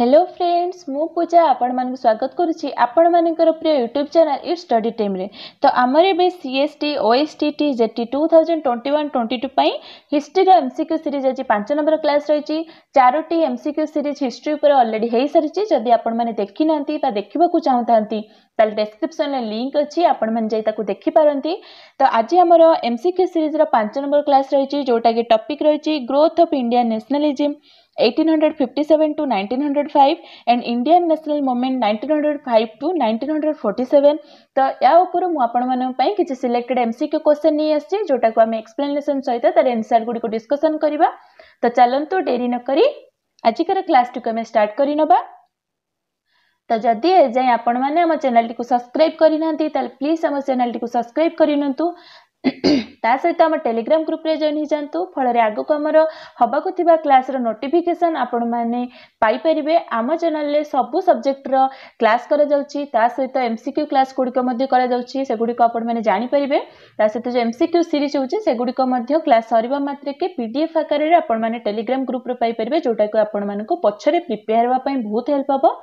Hello friends ମୁଁ ପୂଜା ଆପଣମାନଙ୍କୁ ସ୍ୱାଗତ କରୁଛି ଆପଣମାନଙ୍କର ପ୍ରିୟ ୟୁଟ୍ୟୁବ୍ ଚ୍ୟାନେଲ୍ ଇଟ୍ ଷ୍ଟଡି ଟିମ୍ରେ ତ ଆମର ଏବେ C S T O S T T J T two thousand twenty one twenty two ପାଇଁ ହିଷ୍ଟ୍ରିର ଏମ୍ ସି କ୍ୟୁ ସିରିଜ୍ ଆଜି ପାଞ୍ଚ ନମ୍ବର କ୍ଲାସ୍ ରହିଛି ଚାରୋଟି M C Q series history ଉପରେ ଅଲରେଡ଼ି ହୋଇସାରିଛି ଯଦି ଆପଣମାନେ ଦେଖିନାହାନ୍ତି ବା ଦେଖିବାକୁ ଚାହୁଁଥାନ୍ତି ତାହେଲେ ଡେସ୍କ୍ରିପସନ୍ରେ ଲିଙ୍କ୍ ଅଛି ଆପଣମାନେ ଯାଇ ତାକୁ ଦେଖିପାରନ୍ତି ତ ଆଜି ଆମର ଏମ୍ ସି କ୍ୟୁ ସିରିଜ୍ର ପାଞ୍ଚ ନମ୍ବର କ୍ଲାସ୍ ରହିଛି ଯେଉଁଟାକି ଟପିକ୍ ରହିଛି growth of Indian nationalism 1857 to 1905 and Indian National Movement 1905 to 1947 তো ୟା উপରୁ ମୁଁ ଆପଣମାନଙ୍କ ପାଇଁ କିଛି ସିଲେକ୍ଟେଡ୍ ଏମସିକ୍ୟୁ କ୍ୱେଶ୍ଚନ୍ ନେଇ ଆସିଛି ଯେଉଁଟାକୁ ଆମେ ଏକ୍ସପ୍ଲେନେସନ୍ ସହିତ ତାର ଏନ୍ସର୍ ଗୁଡ଼ିକୁ ଡିସ୍କସନ୍ କରିବା ତ ଚାଲନ୍ତୁ ଡେରି ନକରି ଆଜିକାର କ୍ଲାସ୍ଟିକୁ ଆମେ ଷ୍ଟାର୍ଟ କରିନେବା ତ ଯଦି ଏଯାଏଁ ଆପଣମାନେ ଆମ ଚ୍ୟାନେଲ୍ଟିକୁ ସବସ୍କ୍ରାଇବ୍ କରିନାହାନ୍ତି ତାହେଲେ ପ୍ଲିଜ୍ ଆମ ଚ୍ୟାନେଲ୍ଟିକୁ ସବସ୍କ୍ରାଇବ୍ କରିନିଅନ୍ତୁ ତା ସହିତ ଆମ ଟେଲିଗ୍ରାମ ଗ୍ରୁପରେ ଜଏନ୍ ହେଇଯାଆନ୍ତୁ ଫଳରେ ଆଗକୁ ଆମର ହେବାକୁ ଥିବା କ୍ଲାସ୍ର ନୋଟିଫିକେସନ୍ ଆପଣମାନେ ପାଇପାରିବେ ଆମ ଚ୍ୟାନେଲରେ ସବୁ ସବଜେକ୍ଟର କ୍ଲାସ୍ କରାଯାଉଛି ତା ସହିତ ଏମ୍ ସି କ୍ୟୁ କ୍ଲାସ୍ ଗୁଡ଼ିକ ମଧ୍ୟ କରାଯାଉଛି ସେଗୁଡ଼ିକ ଆପଣମାନେ ଜାଣିପାରିବେ ତା ସହିତ ଯେଉଁ ଏମ୍ ସି କ୍ୟୁ ସିରିଜ୍ ହେଉଛି ସେଗୁଡ଼ିକ ମଧ୍ୟ କ୍ଲାସ୍ ସରିବା ମାତ୍ରକେ ପି ଡି ଏଫ୍ ଆକାରରେ ଆପଣମାନେ ଟେଲିଗ୍ରାମ ଗ୍ରୁପରୁ ପାଇପାରିବେ ଯେଉଁଟାକୁ ଆପଣମାନଙ୍କୁ ପଛରେ ପ୍ରିପେୟାର ହେବା ପାଇଁ ବହୁତ ହେଲ୍ପ ହେବ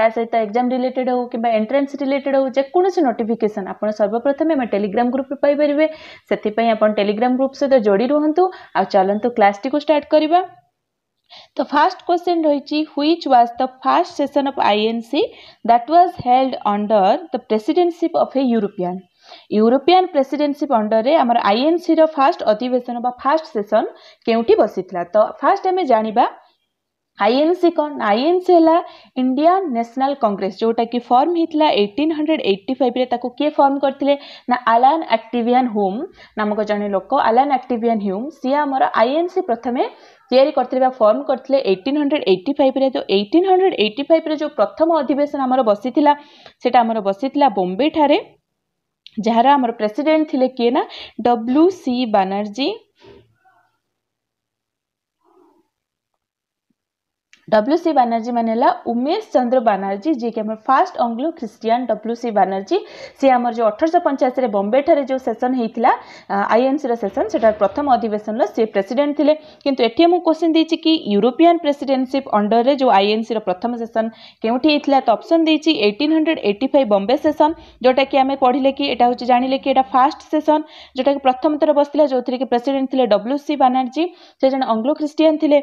ତା ସହିତ ଏକ୍ଜାମ୍ ରିଲେଟେଡ଼୍ ହେଉ କିମ୍ବା ଏଣ୍ଟ୍ରାନ୍ସ ରିଲେଟେଡ଼୍ ହେଉ ଯେକୌଣସି ନୋଟିଫିକେସନ୍ ଆପଣ ସର୍ବପ୍ରଥମେ ଆମ ଟେଲିଗ୍ରାମ ଗ୍ରୁପ୍ରୁ ପାଇପାରିବେ ସେଥିପାଇଁ ଆପଣ ଟେଲିଗ୍ରାମ ଗ୍ରୁପ୍ ସହିତ ଯୋଡ଼ି ରୁହନ୍ତୁ ଆଉ ଚାଲନ୍ତୁ କ୍ଲାସ୍ଟିକୁ ଷ୍ଟାର୍ଟ କରିବା ତ ଫାର୍ଷ୍ଟ କ୍ୱେଶ୍ଚନ୍ ରହିଛି which was the first session of I N C that was held under the presidentship of a European European presidentship ଅଣ୍ଡରରେ ଆମର ଆଇଏନ୍ସିର ଫାର୍ଷ୍ଟ ଅଧିବେଶନ ବା ଫାର୍ଷ୍ଟ ସେସନ୍ କେଉଁଠି ବସିଥିଲା ତ ଫାର୍ଷ୍ଟ ଆମେ ଜାଣିବା ଆଇଏନ୍ସି କ'ଣ ଆଇଏନ୍ସି ହେଲା ଇଣ୍ଡିଆନ୍ ନ୍ୟାସନାଲ୍ କଂଗ୍ରେସ ଯେଉଁଟାକି ଫର୍ମ ହେଇଥିଲା ଏଇଟିନ୍ ହଣ୍ଡ୍ରେଡ଼୍ ଏଇଟି ଫାଇଭ୍ରେ ତାକୁ କିଏ ଫର୍ମ କରିଥିଲେ ନା ଆଲାନ୍ ଆକ୍ଟିଭିଆନ୍ ହୁମ୍ ନାମକ ଜଣେ ଲୋକ ଆଲାନ୍ ଆକ୍ଟିଭିଆନ୍ ହ୍ୟୁମ୍ ସିଏ ଆମର ଆଇଏନ୍ସି ପ୍ରଥମେ ତିଆରି କରିଥିଲେ ବା ଫର୍ମ କରିଥିଲେ ଏଇଟିନ୍ ହଣ୍ଡ୍ରେଡ଼୍ ଏଇଟି ଫାଇଭ୍ରେ ତ ଏଇଟିନ୍ ହଣ୍ଡ୍ରେଡ଼୍ ଏଇଟି ଫାଇଭ୍ରେ ଯେଉଁ ପ୍ରଥମ ଅଧିବେଶନ ଆମର ବସିଥିଲା ସେଇଟା ଆମର ବସିଥିଲା ବମ୍ବେଠାରେ ଯାହାର ଆମର ପ୍ରେସିଡେଣ୍ଟ ଥିଲେ କିଏ ନା W C Banerjee W C Banerjee मान उमेश चंद्र बानाजी जी कि आम first Anglo Christian W C Banerjee सी आम जो अठरश पंचाशी बम्बे ठार जो सेसन होता आईएनसी सेसन से प्रथम अधिवेशन सी प्रेसीडेट थे कि क्वेश्चन देती कि यूरोपियान प्रेसिडेटसीप अंडर में जो आईएनसी प्रथम सेसन के होता तो अप्सन देती eighteen hundred eighty five Bombay session जोटा कि आम पढ़ले कि यहाँ हूँ जाने कि यहाँ फास्ट सेसन जोटा कि प्रथम थर बसला जो थी प्रेसीडेट थे डब्ल्यू सी बानाजी से जन अंग्लो ख्रीस्टियान थे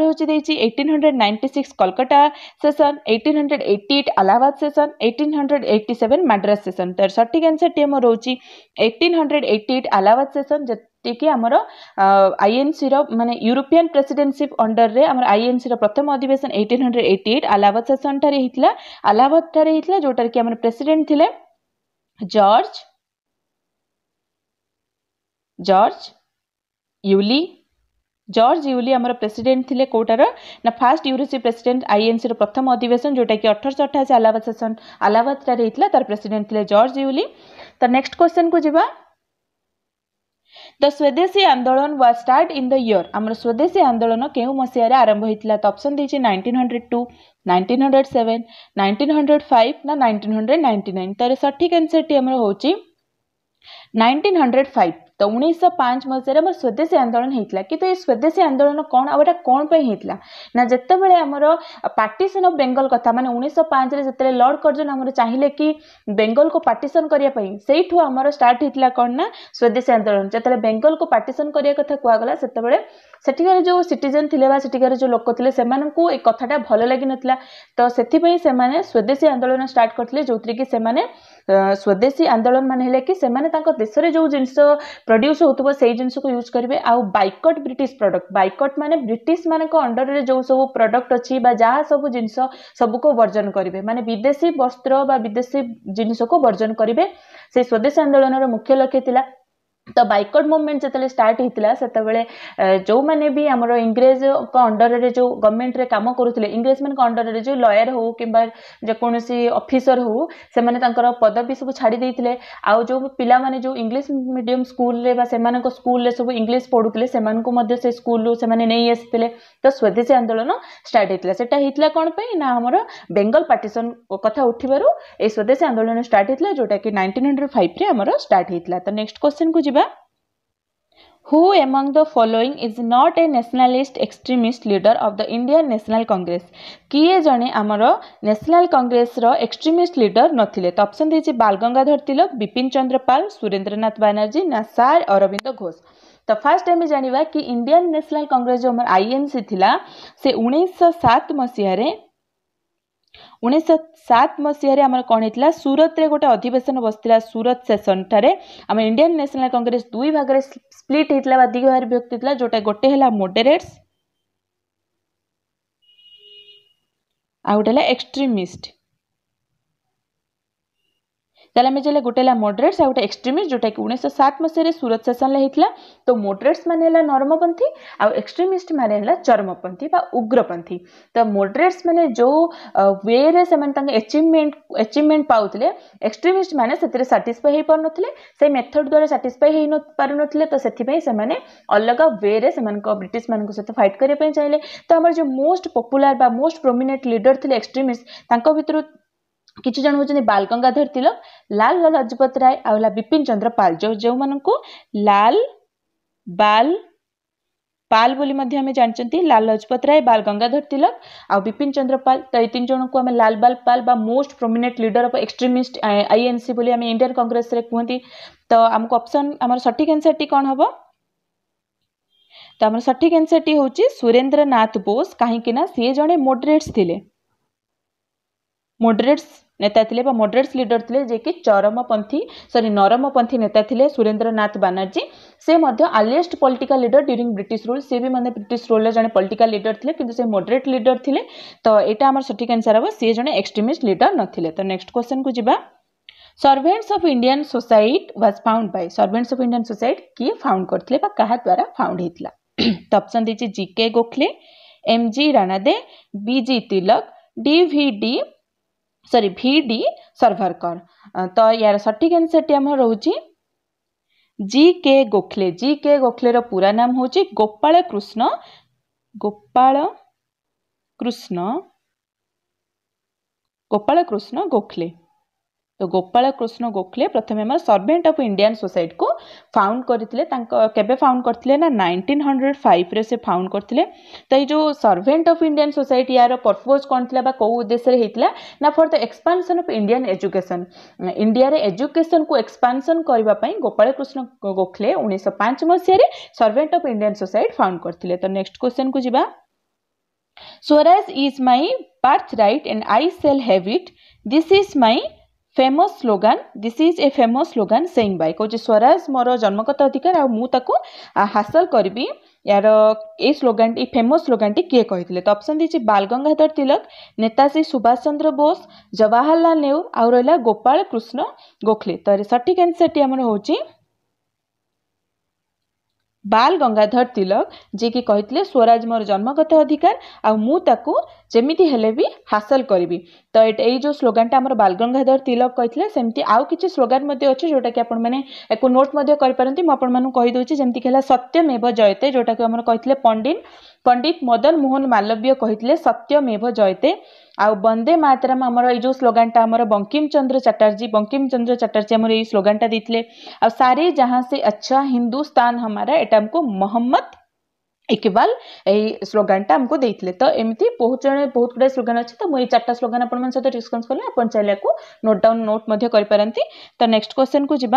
हूँ देती eighteen hundred 1896 Kolkata session 1888 Allahabad session 1887 Madras session तर सठिक आंसर टी आम रोचे 1888 अलाहाबाद सेशन ଯେକି ଆମର ଆଇଏନ୍ସିର ମାନେ ୟୁରୋପିଆନ୍ ପ୍ରେସିଡେନ୍ସିପ୍ ଅଣ୍ଡରରେ ଆମର ଆଇଏନ୍ସିର ପ୍ରଥମ ଅଧିବେଶନ eighteen hundred eighty eight Allahabad ସେସନ୍ଠାରେ ହେଇଥିଲା ଆଲାହାବାଦଠାରେ ହେଇଥିଲା ଯେଉଁଟାରେ କି ଆମର ପ୍ରେସିଡେଣ୍ଟ ଥିଲେ ଜର୍ଜ ଜର୍ଜ ୟୁଲି जर्ज यूली आम प्रेसीडेट थे कौटार ना फास्ट यूरोसी प्रेसीडेट आईएनसी रथम अधिवेशन जोटा कि अठरश अठाशी आलाहाद सेसन आलाहाद्रे तार प्रेसीडेट थे जर्ज यूली तो नेक्स्ट क्वेश्चन को जी द स्वदेशी आंदोलन वा स्टार्ट इन द इयर आम स्वदेशी आंदोलन के मसीह आरंभ होता तो अप्सन देखिए nineteen hundred two nineteen hundred seven nineteen hundred five ना नाइंटीन हंड्रेड नाइंटी नाइन तर सठिक एनसर टी हो नाइंटीन हंड्रेड फाइव तो उन्नीस पाँच मसीह स्वदेशी आंदोलन होता है कि तो ये स्वदेशी आंदोलन कौन आटा कौन होता ना जितेबाला आम पार्टीसन अफ बेंगल कथ मैंने उन्नीस पाँच जो लर्ड कर्जन आम चाहिए कि बेंगल को पार्टीसन करने से स्टार्ट होता कौन ना स्वदेशी आंदोलन जो बेंगल को पार्टीसन करा कथ कला से जो सिटन थे जो लोक थे से कथा भल लगिन तो से स्वदेशी आंदोलन स्टार्ट करते जो थी कि स्वदेशी आंदोलन मानले कि जो जिनस ପ୍ରଡ଼୍ୟୁସ ହେଉଥିବା ସେଇ ଜିନିଷକୁ ୟୁଜ୍ କରିବେ ଆଉ ବାଇକଟ୍ ବ୍ରିଟିଶ ପ୍ରଡକ୍ଟ ବାଇକଟ୍ ମାନେ ବ୍ରିଟିଶମାନଙ୍କ ଅଣ୍ଡରରେ ଯେଉଁ ସବୁ ପ୍ରଡକ୍ଟ ଅଛି ବା ଯାହା ସବୁ ଜିନିଷ ସବୁକୁ ବର୍ଜନ କରିବେ ମାନେ ବିଦେଶୀ ବସ୍ତ୍ର ବା ବିଦେଶୀ ଜିନିଷକୁ ବର୍ଜନ କରିବେ ସେ ସ୍ୱଦେଶୀ ଆନ୍ଦୋଳନର ମୁଖ୍ୟ ଲକ୍ଷ୍ୟ ଥିଲା ତ ବାଇକଟ୍ ମୁଭମେଣ୍ଟ ଯେତେବେଳେ ଷ୍ଟାର୍ଟ ହେଇଥିଲା ସେତେବେଳେ ଯେଉଁମାନେ ବି ଆମର ଇଂରେଜଙ୍କ ଅଣ୍ଡରରେ ଯେଉଁ ଗଭର୍ଣ୍ଣମେଣ୍ଟରେ କାମ କରୁଥିଲେ ଇଂରେଜମାନଙ୍କ ଅଣ୍ଡରରେ ଯେଉଁ ଲୟର୍ ହେଉ କିମ୍ବା ଯେକୌଣସି ଅଫିସର ହେଉ ସେମାନେ ତାଙ୍କର ପଦବୀ ସବୁ ଛାଡ଼ି ଦେଇଥିଲେ ଆଉ ଯେଉଁ ପିଲାମାନେ ଯେଉଁ ଇଂଲିଶ ମିଡ଼ିୟମ୍ ସ୍କୁଲରେ ବା ସେମାନଙ୍କ ସ୍କୁଲରେ ସବୁ ଇଂଲିଶ ପଢ଼ୁଥିଲେ ସେମାନଙ୍କୁ ମଧ୍ୟ ସେ ସ୍କୁଲରୁ ସେମାନେ ନେଇ ଆସିଥିଲେ ତ ସ୍ୱଦେଶୀ ଆନ୍ଦୋଳନ ଷ୍ଟାର୍ଟ ହେଇଥିଲା ସେଟା ହେଇଥିଲା କ'ଣ ପାଇଁ ନା ଆମର ବେଙ୍ଗଲ ପାର୍ଟିସନ୍ କଥା ଉଠିବାରୁ ଏହି ସ୍ୱଦେଶୀ ଆନ୍ଦୋଳନ ଷ୍ଟାର୍ଟ ହେଇଥିଲା ଯେଉଁଟାକି ନାଇଣ୍ଟିନ୍ ହଣ୍ଡ୍ରେଡ଼ ଫାଇଭ୍ରେ ଆମର ଷ୍ଟାର୍ଟ ହେଇଥିଲା ତ ନେକ୍ସଟ କ୍ୱେଶ୍ଚନକୁ ଯିବା ଦେଖିବା who among the following is not a nationalist extremist leader of the Indian National Congress କିଏ ଜଣେ ଆମର ନ୍ୟାସନାଲ୍ କଂଗ୍ରେସର ଏକ୍ସଟ୍ରିମିଷ୍ଟ ଲିଡର ନଥିଲେ ତ ଅପସନ୍ ଦେଇଛି ବାଲ ଗଙ୍ଗାଧର ତିଲକ ବିପିନ ଚନ୍ଦ୍ର ପାଲ ସୁରେନ୍ଦ୍ରନାଥ ବାନାର୍ଜୀ ନା ସାର୍ ଅରବିନ୍ଦ ଘୋଷ ତ ଫାର୍ଷ୍ଟ ଆମେ ଜାଣିବା କି ଇଣ୍ଡିଆନ୍ ନ୍ୟାସନାଲ୍ କଂଗ୍ରେସ ଯେଉଁ ଆମର ଆଇ ଏନ୍ ସି ଥିଲା ସେ ଉଣେଇଶହ ସାତ ମସିହାରେ उन्नीसश सात मसीह कौन होता है सूरत रे गोटे अधिवेशन बस सूरत सेसन ठारे आम इंडियान नेशनल कांग्रेस दुई भाग में स्प्लीट होता है दिग्वर व्यक्ति जो गोटे मोडरेट्स आ गए एक्सट्रीमिस्ट तेज चलिए गोटे मडरेट्स आउ गए एक्सट्रीम जोटा कि उन्नीस सात मसीह सूरत सेसन होता तो मोडरेट्स मैंने नर्मपंथी आउ एक्सट्रीमिस्ट मैंने चर्मपंथी उग्रपंथी तो मडरेट्स मैंने जो वे रचिवमेंट एचिवमेंट पाते एक्सट्रीमिस्ट मैंने सेटिसफाई हो पार ना से मेथड द्वारा साटिसफाई हो पार नाते तो से अलग वे ब्रिट मान सहित फाइट करने चाहिए तो आम जो most popular most prominent leader थे एक्सट्रीमिस्ट भितर किसी जन हूँ बाल गंगाधर तिलक लाल लजपत राय आउला बिपिन चंद्र पाल जो जो मानक लाल बाल पाल बोली हमें जानते लाल लजपत राय बाल गंगाधर तिलक आउ बिपिन चंद्र पाल तो ये तीन जन को आम लाल बाल पाल बा most prominent leader of extremist INC बोली हमें इंडियन कांग्रेस रे कहते तो आमको ऑप्शन आम सठिक आंसर टी कौन हम तो आम सठिक आंसर टी हूँ सुरेन्द्रनाथ बोस कहीं सी जड़े मोडरेट्स थे मोडरेट्स नेता थे मडरेट्स लिडर थे जेकि चरमपंथी सरी नरमपंथी नेता थे सुरेन्द्रनाथ बानाजी से earliest political leader during British rule से भी मैंने ब्रिटिश रूल जे पॉलिटिकल लीडर थे कि मडरेट लिडर थे तो यहाँ आम सठिक आंसर हम सी जे एक्सट्रीमिस्ट लिडर नए तो नेक्स्ट क्वेश्चन को जी servants of Indian society was founded by servants of Indian society किए फाउंड करते क्या द्वारा फाउंड होता तो अप्सन देखिए जिके गोखले एम जि Ranade B G Tilak D V D sorry V D Savarkar ତ ୟାର ସଠିକ୍ ଆନ୍ସର୍ଟି ଆମର ରହୁଛି G K Gokhale G K ଗୋଖଲେର ପୁରା ନାମ ହେଉଛି ଗୋପାଳ କୃଷ୍ଣ ଗୋପାଳ କୃଷ୍ଣ ଗୋପାଳ କୃଷ୍ଣ ଗୋଖଲେ तो गोपाल कृष्ण गोखले प्रथम आम सर्भेन्ट अफ इंडियान सोसाइटी को फाउंड करते के फाउंड करते ना नाइंटीन हंड्रेड फाइव से फाउंड करते तो ये जो सर्भेन्ट अफ इंडियान सोसाइट यार पर्पोज कौन थी कौ उदेश होता ना for the expansion of Indian education India education को एक्सपानसन करने गोपाल कृष्ण गोखले उन्नीस मसीह servant of Indian society found करते तो नेक्स्ट क्वेश्चन को जी swaraj is my birth right and I shall have it this is my famous slogan this is a famous slogan saying by କହୁଛି ସ୍ୱରାଜ ମୋର ଜନ୍ମଗତ ଅଧିକାର ଆଉ ମୁଁ ତାକୁ ହାସଲ କରିବି ଏହାର ଏଇ ସ୍ଲୋଗାନଟି ଏଇ ଫେମସ୍ ସ୍ଲୋଗାନଟି କିଏ କହିଥିଲେ ତ ଅପସନ୍ ଦେଇଛି ବାଲ ଗଙ୍ଗାଧର ତିଲକ ନେତାଜୀ ସୁଭାଷ ଚନ୍ଦ୍ର ବୋଷ ଜବାହରଲାଲ ନେହେରୁ ଆଉ ରହିଲା ଗୋପାଳ କୃଷ୍ଣ ଗୋଖଲେ ତ ସଠିକ୍ ଆନ୍ସର୍ଟି ଆମର ହେଉଛି ବାଲ ଗଙ୍ଗାଧର ତିଲକ ଯିଏକି କହିଥିଲେ ସ୍ୱରାଜ ମୋର ଜନ୍ମଗତ ଅଧିକାର ଆଉ ମୁଁ ତାକୁ ଯେମିତି ହେଲେ ବି ହାସଲ କରିବି ତ ଏଇ ଯେଉଁ ସ୍ଲୋଗାନଟା ଆମର ବାଲ ଗଙ୍ଗାଧର ତିଲକ କହିଥିଲେ ସେମିତି ଆଉ କିଛି ସ୍ଲୋଗାନ ମଧ୍ୟ ଅଛି ଯେଉଁଟାକି ଆପଣମାନେ ୟାକୁ ନୋଟ୍ ମଧ୍ୟ କରିପାରନ୍ତି ମୁଁ ଆପଣମାନଙ୍କୁ କହିଦେଉଛି ଯେମିତିକି ହେଲା ସତ୍ୟମେବ ଜୟତେ ଯେଉଁଟାକି ଆମର କହିଥିଲେ ପଣ୍ଡିତ पंडित मदन मोहन मालव्य कही सत्यमेव जयते आ वंदे मातरम आम यो स्लोगानटा बंकीम चंद्र चाटर्जी बंकीम चंद्र चाटर्जी आम स्लोगानटा दे सारे जहाँ से अच्छा हिंदुस्तान हमारा यहाँ आमको महम्मद इकबाल यही स्लोगानटा आमको दे तो एमती बहुत जन बहुत गुड़ा स्लोगान अच्छे तो मुझे चार्ट स्लोगान आप सहित डिस्कस कले आप चाहिए नोट डाउन नोट करते तो नेक्स्ट क्वेश्चन को जी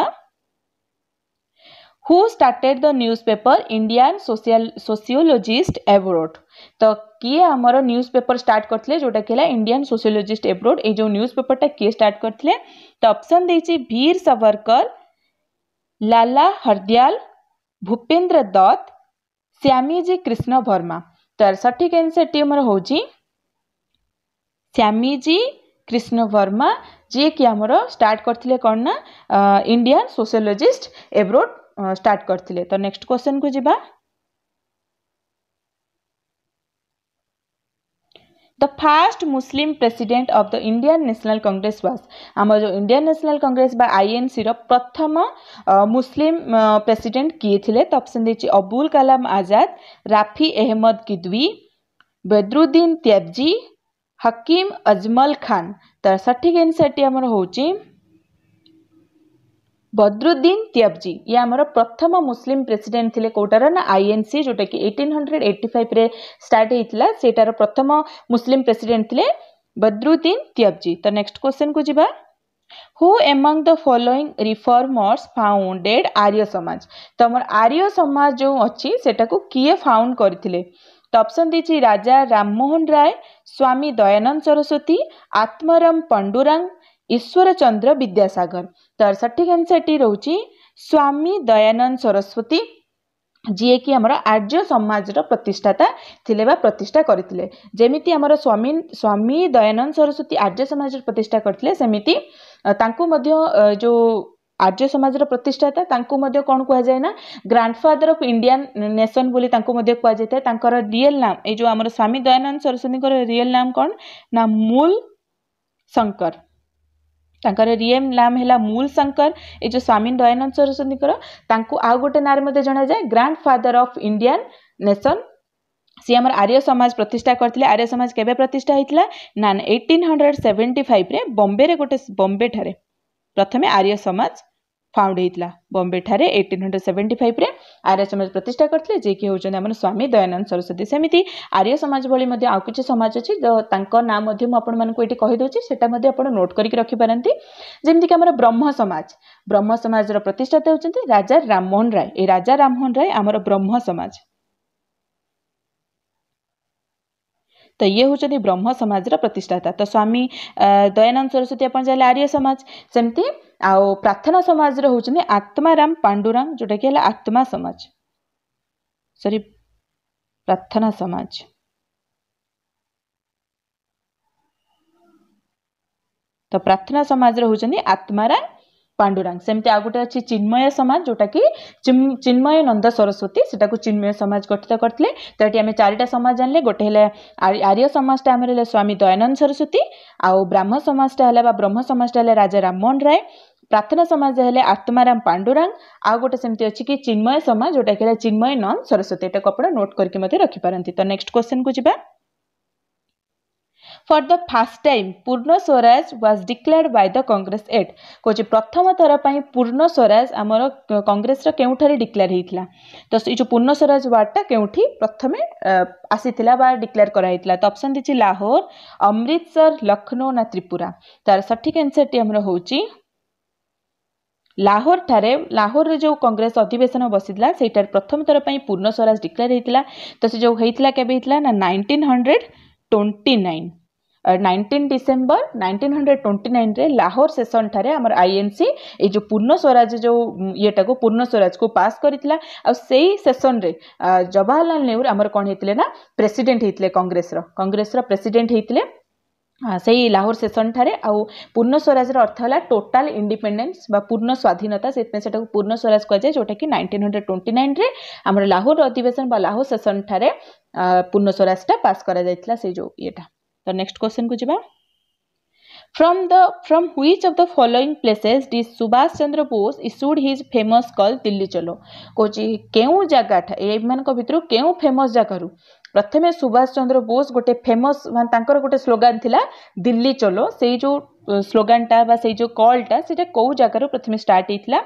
who started the newspaper Indian social sociologist abroad तो किए आम न्यूज पेपर स्टार्ट करते जोटा कि इंडियान सोसीोलोजिस्ट एब्रोड ये न्यूज पेपर टा किए स्टार्ट करते तो अप्सन देर सवरकर लाला हरदयाल भूपेन्द्र दत्त श्यामीजी कृष्ण वर्मा तो सठिक एनसर टी आम हूँ श्यामीजी कृष्ण वर्मा जी कि आम स्टार्ट करते कौन ना इंडियान सोसीोलोजिस्ट एब्रोड करते तो नेक्स्ट क्वेश्चन को जी the first Muslim president of the Indian National Congress was आम जो इंडियन नेशनल कांग्रेस बा आईएनसी रो प्रथम मुस्लिम प्रेसिडेंट किए थे तो ऑप्शन दे अबुल कलाम आजाद राफी अहमद किदवी बेदरुद्दीन त्याजी हकीम अजमल खान तर सठिक एनसर टी हमर बद्रुद्दीन त्यबजी यहाँ आम प्रथम मुसलिम प्रेसडेन्ट लेटर आइएनसी जोटाकि एटिन रे स्टार्ट फाइभ स्टार प्रथम मुसलिम प्रेसडेन्ट ले बद्रुद्दीन त्यबजी तो नेक्स्ट क्वेश्चन को जुन who among the following reformers फाउ आर्य समाज तो त आर्य समाज जो समाउन्ड गरि अप्सन दिन्छ राजा राममोहन राय स्वामी दयानंद सरस्वती आत्मराम पण्डुरङ ईश्वर चन्द्र विद्यासँग तर सठिक आन्सर टी रोचे स्वामी दयानंद सरस्वती ଯିଏକି ଆମର ଆର୍ଯ୍ୟ ସମାଜର ପ୍ରତିଷ୍ଠାତା ଥିଲେ ବା ପ୍ରତିଷ୍ଠା କରିଥିଲେ ଯେମିତି ଆମର ସ୍ୱାମୀ ସ୍ୱାମୀ ଦୟାନନ୍ଦ ସରସ୍ୱତୀ ଆର୍ଯ୍ୟ ସମାଜର ପ୍ରତିଷ୍ଠା କରିଥିଲେ ସେମିତି ତାଙ୍କୁ ମଧ୍ୟ ଯେଉଁ ଆର୍ଯ୍ୟ ସମାଜର ପ୍ରତିଷ୍ଠାତା ତାଙ୍କୁ ମଧ୍ୟ କ'ଣ କୁହାଯାଏ ନା ଗ୍ରାଣ୍ଡଫାଦର ଅଫ୍ ଇଣ୍ଡିଆନ୍ ନେସନ୍ ବୋଲି ତାଙ୍କୁ ମଧ୍ୟ କୁହାଯାଇଥାଏ ତାଙ୍କର ରିଏଲ୍ ନାମ ଏଇ ଯେଉଁ ଆମର ସ୍ୱାମୀ ଦୟାନନ୍ଦ ସରସ୍ୱତୀଙ୍କର ରିଏଲ୍ ନାମ କ'ଣ ନା ମୁଲ ଶଙ୍କର ତାଙ୍କର ରିଏମ୍ ନାମ ହେଲା ମୂଲ ଶଙ୍କର ଏ ଯେଉଁ ସ୍ୱାମୀ ଦୟାନନ୍ଦ ସରସ୍ୱତୀଙ୍କର ତାଙ୍କୁ ଆଉ ଗୋଟେ ନାଁରେ ମଧ୍ୟ ଜଣାଯାଏ grand father of Indian nation ସିଏ ଆମର ଆର୍ଯ୍ୟ ସମାଜ ପ୍ରତିଷ୍ଠା କରିଥିଲେ ଆର୍ଯ୍ୟ ସମାଜ କେବେ ପ୍ରତିଷ୍ଠା ହେଇଥିଲା ନା ଏଇଟିନ୍ ହଣ୍ଡ୍ରେଡ଼ ସେଭେଣ୍ଟି ଫାଇଭ୍ରେ ବମ୍ବେରେ ଗୋଟେ ବମ୍ବେଠାରେ ପ୍ରଥମେ ଆର୍ଯ୍ୟ ସମାଜ ଫାଉଣ୍ଡ ହେଇଥିଲା ବମ୍ବେଠାରେ ଏଇଟିନ୍ ହଣ୍ଡ୍ରେଡ଼ ସେଭେଣ୍ଟି ଫାଇଭ୍ରେ ଆର୍ଯ୍ୟ ସମାଜ ପ୍ରତିଷ୍ଠା କରିଥିଲେ ଯିଏକି ହେଉଛନ୍ତି ଆମର ସ୍ୱାମୀ ଦୟାନନ୍ଦ ସରସ୍ୱତୀ ସେମିତି ଆର୍ଯ୍ୟ ସମାଜ ଭଳି ମଧ୍ୟ ଆଉ କିଛି ସମାଜ ଅଛି ତାଙ୍କ ନାଁ ମଧ୍ୟ ମୁଁ ଆପଣମାନଙ୍କୁ ଏଠି କହିଦେଉଛି ସେଟା ମଧ୍ୟ ଆପଣ ନୋଟ୍ କରିକି ରଖିପାରନ୍ତି ଯେମିତିକି ଆମର ବ୍ରହ୍ମ ସମାଜ ବ୍ରହ୍ମ ସମାଜର ପ୍ରତିଷ୍ଠାତା ହେଉଛନ୍ତି ରାଜା ରାମମୋହନ ରାୟ ଏ ରାଜା ରାମମୋହନ ରାୟ ଆମର ବ୍ରହ୍ମ ସମାଜ ତ ଇଏ ହେଉଛନ୍ତି ବ୍ରହ୍ମ ସମାଜର ପ୍ରତିଷ୍ଠାତା ତ ସ୍ୱାମୀ ଦୟାନନ୍ଦ ସରସ୍ୱତୀ ଆପଣ ଚାହିଁଲେ ଆର୍ଯ୍ୟ ସମାଜ ସେମିତି ଆଉ ପ୍ରାର୍ଥନା ସମାଜର ହେଉଛନ୍ତି ଆତ୍ମାରାମ ପାଣ୍ଡୁରାମ ଯେଉଁଟାକି ହେଲା ଆତ୍ମା ସମାଜ ସରି ପ୍ରାର୍ଥନା ସମାଜ ତ ପ୍ରାର୍ଥନା ସମାଜର ହେଉଛନ୍ତି ଆତ୍ମାରାମ ପାଣ୍ଡୁରାଙ୍ଗ ସେମିତି ଆଉ ଗୋଟେ ଅଛି ଚିନ୍ମୟ ସମାଜ ଯେଉଁଟାକି ଚିନ୍ମୟ ନନ୍ଦ ସରସ୍ୱତୀ ସେଟାକୁ ଚିନ୍ମୟ ସମାଜ ଗଠିତ କରିଥିଲେ ତ ଏଠି ଆମେ ଚାରିଟା ସମାଜ ଜାଣିଲେ ଗୋଟେ ହେଲା ଆର୍ଯ୍ୟ ସମାଜଟା ଆମର ହେଲା ସ୍ୱାମୀ ଦୟାନନ୍ଦ ସରସ୍ୱତୀ ଆଉ ବ୍ରାହ୍ମ ସମାଜଟା ହେଲା ବା ବ୍ରହ୍ମ ସମାଜଟା ହେଲା ରାଜା ରାମମୋହନ ରାୟ ପ୍ରାର୍ଥନା ସମାଜ ହେଲେ ଆତ୍ମାରାମ ପାଣ୍ଡୁରାଙ୍ଗ ଆଉ ଗୋଟେ ସେମିତି ଅଛି କି ଚିନ୍ମୟ ସମାଜ ଯୋଉଟାକି ହେଲା ଚିନ୍ମୟ ନନ୍ ସରସ୍ୱତୀ ଏଇଟା କପଡ଼ା ନୋଟ୍ କରିକି ମଧ୍ୟ ରଖିପାରନ୍ତି ତ ନେକ୍ସଟ କ୍ୱେଶ୍ଚନକୁ ଯିବା for the first time Purna Swaraj was declared by the Congress act কହୁଛି প্রথম থর পাই পূর্ণ স্বরাজ আমার কংগ্রেসর কেউঠারে ডিক্লেয়ার হয়েছিল তো এই যে পূর্ণ স্বরাজ ওয়ার্ডটা কেউঠি প্রথমে আসিলা বা ডিক্লেয়ার করা হয়েছিল তো অপশন দিচ্ছি লাহোর অমৃতসর লখনৌ না ত্রিপুরা তার সঠিক আনসারটি আমার হচ্ছে लाहोर ठारे लाहोर रे जो कांग्रेस अधिवेशन बसला से प्रथम थरपा पूर्ण स्वराज डिक्लेयर होता तो से जो होता के nineteen hundred twenty nine nineteen December nineteen hundred twenty nine Lahore session ठारे आम आईएनसी एन ये जो पूर्ण स्वराज जो ईटा को पूर्ण स्वराज को पास करता आई सेसन जवाहरलाल नेहरू आम कौन होते ना प्रेसीडेट होते कंग्रेस कंग्रेस प्रेसीडेट होते हैं ସେହି ଲାହୋର ସେସନ୍ ଠାରେ ଆଉ ପୂର୍ଣ୍ଣ ସ୍ୱରାଜର ଅର୍ଥ ହେଲା ଟୋଟାଲ ଇଣ୍ଡିପେଣ୍ଡେନ୍ସ ବା ପୂର୍ଣ୍ଣ ସ୍ୱାଧୀନତା ସେଥିପାଇଁ ସେଟାକୁ ପୂର୍ଣ୍ଣ ସ୍ୱରାଜ କୁହାଯାଏ ଯେଉଁଟାକି ନାଇଣ୍ଟିନ୍ ହଣ୍ଡ୍ରେଡ଼ ଟ୍ୱେଣ୍ଟି ନାଇନ୍ରେ ଆମର ଲାହୋର ଅଧିବେଶନ ବା ଲାହୋର ସେସନ୍ ଠାରେ ପୂର୍ଣ୍ଣ ସ୍ୱରାଜଟା ପାସ୍ କରାଯାଇଥିଲା ସେଇ ଯେଉଁ ଇଏଟା ତ ନେକ୍ସଟ କ୍ୱେଶ୍ଚନକୁ ଯିବା From the from which of the following places did Subhash Chandra Bose issued his famous call Dilli Chalo? କହୁଛି କେଉଁ ଜାଗାଟା ଏମାନଙ୍କ ଭିତରୁ କେଉଁ ଫେମସ୍ ଜାଗାରୁ प्रथम सुभाष चंद्र बोस गोटे फेमस मानते गोटे स्लोगान थिला दिल्ली चलो से जो स्लोगानटा से जो कलटा से कौ जगार प्रथम स्टार्ट होता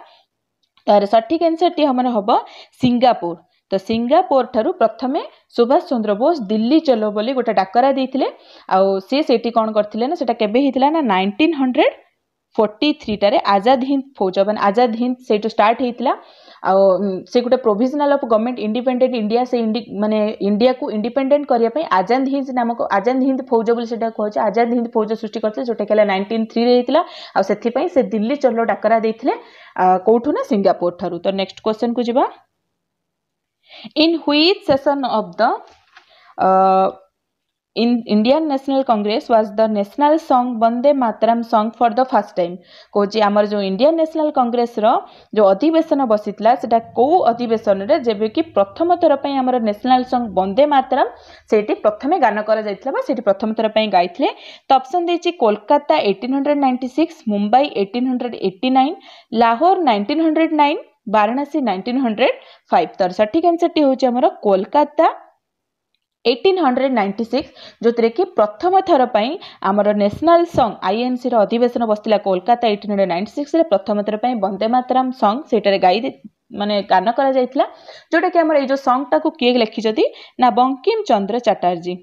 तार सठिक एनसर टी हमारे हम सिंगापुर तो सिंगापुर ठार् प्रथम सुभाष चंद्र बोस दिल्ली चलो बोली गोटे डाकरा दे आ सी से कौन करते ना से नाइंटीन हंड्रेड ଫର୍ଟି ଥ୍ରୀଟାରେ ଆଜାଦ ହିନ୍ଦ ଫୌଜ ମାନେ ଆଜାଦ ହିନ୍ଦ ସେଇଠୁ ଷ୍ଟାର୍ଟ ହେଇଥିଲା ଆଉ ସେ ଗୋଟେ provisional of government independent India ସେ ମାନେ ଇଣ୍ଡିଆକୁ ଇଣ୍ଡିପେଣ୍ଡେଣ୍ଟ କରିବା ପାଇଁ ଆଜାଦ ହିନ୍ଦ ନାମକ ଆଜାଦ ହିନ୍ଦ ଫୌଜ ବୋଲି ସେଟା କୁହାଯାଉଛି ଆଜାଦ ହିନ୍ଦ ଫୌଜ ସୃଷ୍ଟି କରିଥିଲେ ଯେଉଁଟାକି ହେଲା ନାଇଣ୍ଟିନ୍ ଥ୍ରୀରେ ହେଇଥିଲା ଆଉ ସେଥିପାଇଁ ସେ ଦିଲ୍ଲୀ ଚଲୋ ଡାକରା ଦେଇଥିଲେ କେଉଁଠୁ ନା ସିଙ୍ଗାପୁର ଠାରୁ ତ ନେକ୍ସଟ କ୍ୱେଶ୍ଚନକୁ ଯିବା in which session of the In Indian National Congress was the national song Bande Matram song for the first time. କହୁଛି ଆମର ଯେଉଁ ଇଣ୍ଡିଆନ୍ ନ୍ୟାସନାଲ୍ କଂଗ୍ରେସର ଯେଉଁ ଅଧିବେଶନ ବସିଥିଲା ସେଟା କେଉଁ ଅଧିବେଶନରେ ଯେବେକି ପ୍ରଥମ ଥର ପାଇଁ ଆମର ନ୍ୟାସନାଲ୍ ସଙ୍ଗ ବନ୍ଦେ ମାତରମ୍ ସେଇଠି ପ୍ରଥମେ ଗାନ କରାଯାଇଥିଲା ବା ସେଇଠି ପ୍ରଥମ ଥର ପାଇଁ ଗାଇଥିଲେ ତ ଅପସନ୍ ଦେଇଛି Kolkata eighteen hundred ninety six Mumbai eighteen hundred eighty nine Lahore nineteen hundred nine Varanasi nineteen hundred five ତା'ର ସଠିକ୍ ଆନ୍ସର୍ଟି ହେଉଛି ଆମର Kolkata eighteen hundred ninety six ଯେଉଁଥିରେ କି ପ୍ରଥମ ଥର ପାଇଁ ଆମର ନ୍ୟାସନାଲ୍ ସଙ୍ଗ୍ ଆଇଏନ୍ସିର ଅଧିବେଶନ ବସିଥିଲା କୋଲକାତା ଏଇଟିନ୍ ହଣ୍ଡ୍ରେଡ଼ ନାଇଣ୍ଟି ସିକ୍ସରେ ପ୍ରଥମ ଥର ପାଇଁ ବନ୍ଦେ ମାତରମ୍ ସଙ୍ଗ୍ ସେଇଟାରେ ଗାଇ ମାନେ ଗାନ କରାଯାଇଥିଲା ଯେଉଁଟାକି ଆମର ଏଇ ଯେଉଁ ସଙ୍ଗ୍ଟାକୁ କିଏ ଲେଖିଛନ୍ତି ନା ବଙ୍କିମ ଚନ୍ଦ୍ର ଚାଟାର୍ଜୀ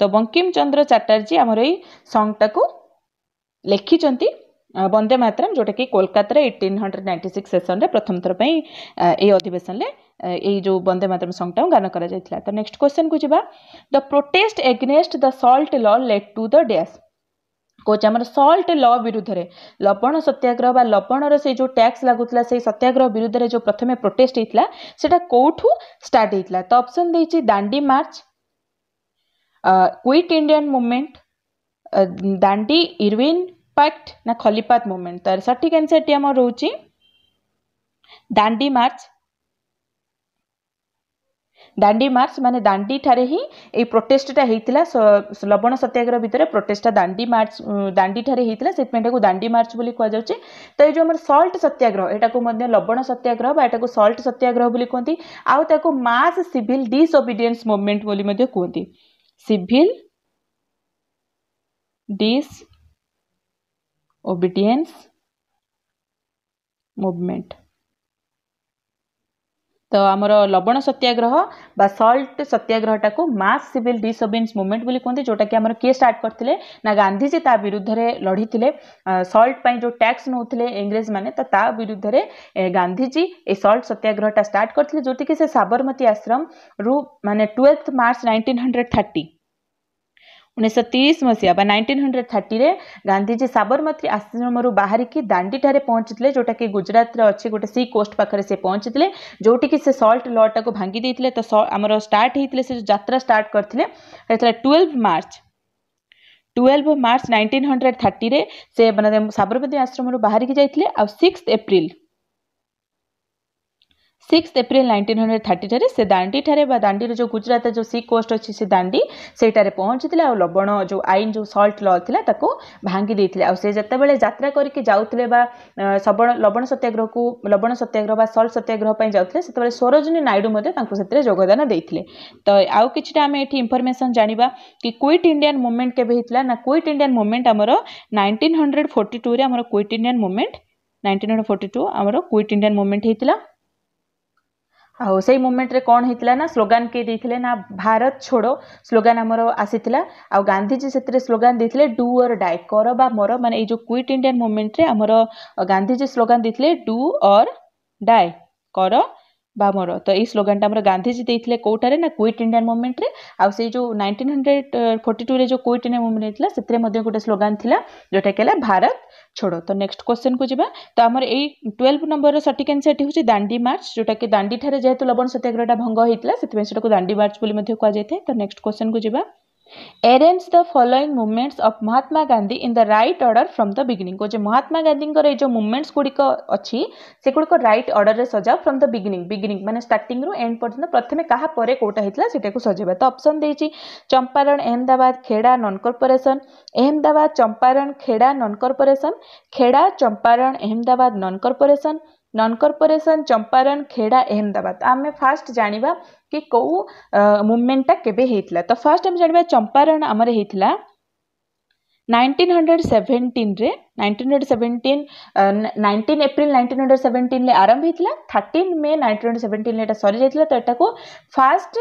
ତ ବଙ୍କିମ ଚନ୍ଦ୍ର ଚାଟାର୍ଜୀ ଆମର ଏଇ ସଙ୍ଗ୍ଟାକୁ ଲେଖିଛନ୍ତି बंदे मातरम जोटा कि कोलकतार eighteen hundred ninety six session में प्रथम थर पर यह अधिवेशन में जो बंदे मातरम संगटा गान कर तो नेक्स्ट क्वेश्चन को जी the protest against the salt law led to the dash कौच आम सल्ट ल विरुद्ध लवण सत्याग्रह लवण से जो टैक्स लगुता से सत्याग्रह विरुद्ध जो प्रथम प्रोटेस्ट होता से कौटू स्टार्ट होता तो अपसन दे Dandi March quit Indian movement Dandi Irwin pact ना खलीपात मुमेंट तर सठिक आंसर टी आम रोच दांडी मार्च दांडी मार्च माने दांडी ठारे ही प्रोटेस्टा होता लवण सत्याग्रह भितर प्रोटेस्टा दांडी मार्च दांडी ठारे होता से दांडी मार्च बोली कहु तो ये जो सल्ट सत्याग्रह यह लवण सत्याग्रह यहाँ को सल्ट सत्याग्रह भी कहते आउक मस सिल डिओबिडियस मुमेंट बोली कहते सिभिल डिस् ओबिडियंस मुभमेंट तो आमर लवण सत्याग्रह सल्ट सत्याग्रहटा को मास सिविल डिसोबिन्स मुभमेंट भी कहते जोटा कि आम किए स्टार्ट करते ना गांधीजी ता विरुद्ध लड़ी थे सल्ट जो टैक्स नौते इंग्रेज मैंने तो ता विरुद्ध गांधीजी ए सल्ट सत्याग्रहटा स्टार्ट करते जोटी से साबरमती आश्रम रू मानने twelfth March nineteen hundred thirty उन्नीस तीस मसीह nineteen hundred thirty Gandhiji Sabarmati Ashram बाहरिकी दांडी ठारे पहुंचे जोटा कि गुजरात अच्छे गोटे सी कोस्ट पाखे से पहुंची जोटी की से सल्ट लटा को भांगी देते तो आम स्टार्ट होते जरा स्टार्ट करते twelve March twelve March nineteen hundred thirty से मैंने साबरमती आश्रम बाहर की जाते आउ six April six April nineteen hundred thirty टे से दांडी ठारे दांडी जो गुजरात जो सी कोस्ट अच्छे से दांडी से पहुंची थे आवण जो आईन जो सल्ट ला भांगी देते आते जरा करके जाते लवण सत्याग्रह को लवण सत्याग्रह सल्ट सत्याग्रह जाते सरोजनी नायडू से योगदान देते तो आउ कि आम ये इनफर्मेसन जाना कि क्विट इंडियान मुमेंट के ना क्विट इंडियान मुमेंट आम नाइंटीन हंड्रेड फोर्टू में रे quit Indian movement nineteen hundred forty two आम क्विट इंडियान मुमेंट होता है आई मुमेंट रे कौन होता ना स्लोगान किए देते ना भारत छोड़ो स्लोगान आमर आसी गांधीजी से स्लोगान देते डू अर डाय कर बा मर मान ये क्विट इंडियान मुमेंट रे आमर गांधीजी स्लोगान देते डू अर डाए कर ବା ମୋର ତ ଏଇ ସ୍ଲୋଗାନ୍ଟା ଆମର ଗାନ୍ଧିଜୀ ଦେଇଥିଲେ କେଉଁଟାରେ ନା କୁଇଟ୍ ଇଣ୍ଡିଆ ମୁଭମେଣ୍ଟରେ ଆଉ ସେଇ ଯେଉଁ ନାଇଣ୍ଟିନ୍ ହଣ୍ଡ୍ରେଡ଼୍ ଫୋର୍ଟି ଟୁରେ ଯେଉଁ କୁଇଟ୍ ଇଣ୍ଡିଆ ମୁଭମେଣ୍ଟ ହେଇଥିଲା ସେଥିରେ ମଧ୍ୟ ଗୋଟେ ସ୍ଲୋଗାନ୍ ଥିଲା ଯେଉଁଟାକି ହେଲା ଭାରତ ଛୋଡ଼ ତ ନେକ୍ସଟ କ୍ୱେଶ୍ଚନ୍କୁ ଯିବା ତ ଆମର ଏଇ ଟୁଏଲ୍ଭ ନମ୍ବରର ସଠିକ୍ ଆନ୍ସର୍ଟି ହେଉଛି ଦାଣ୍ଡି ମାର୍ଚ୍ଚ ଯେଉଁଟାକି ଦାଣ୍ଡିଠାରେ ଯେହେତୁ ଲବଣ ସତ୍ୟାଗ୍ରହଟା ଭଙ୍ଗ ହେଇଥିଲା ସେଥିପାଇଁ ସେଟାକୁ ଦାଣ୍ଡି ମାର୍ଚ୍ଚ ବୋଲି ମଧ୍ୟ କୁହାଯାଇଥାଏ ତ ନେକ୍ସଟ କ୍ୱେଶ୍ଚନ୍କୁ ଯିବା arrange the following movements of Mahatma Gandhi in the right order from the beginning କହୁଛେ ମହାତ୍ମା ଗାନ୍ଧୀଙ୍କର ଏଇ ଯେଉଁ ମୁଭମେଣ୍ଟସ୍ ଗୁଡ଼ିକ ଅଛି ସେଗୁଡ଼ିକ ରାଇଟ୍ ଅର୍ଡର୍ରେ ସଜାଅ ଫ୍ରମ୍ ଦ ବିଗିନିଂ ବିଗିନିଂ ମାନେ ଷ୍ଟାର୍ଟିଂରୁ ଏଣ୍ଡ ପର୍ଯ୍ୟନ୍ତ ପ୍ରଥମେ କାହା ପରେ କେଉଁଟା ହେଇଥିଲା ସେଇଟାକୁ ସଜେଇବା ତ ଅପସନ୍ ଦେଇଛି Champaran Ahmedabad Kheda non cooperation Ahmedabad Champaran Kheda non cooperation Kheda Champaran Ahmedabad non cooperation non cooperation Champaran Kheda Ahmedabad आम फास्ट जानवा कि कौ मुमेंटा के तो फास्ट आम जानवा चंपारण आम होता 1917 रे 1917 एप्रिल अप्रैल हंड्रेड सेवेन्टीन आरंभ होता 13 मे 1917 हंड्रेड 1917 सरी जाता तो यहाँ फास्ट